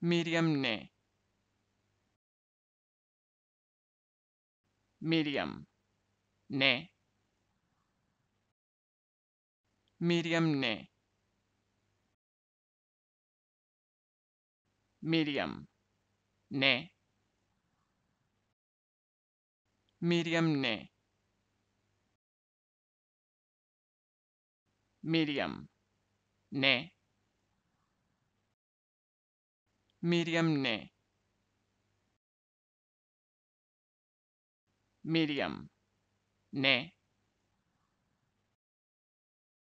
medium ne medium ne medium ne medium ne medium ne medium ne medium ne medium ne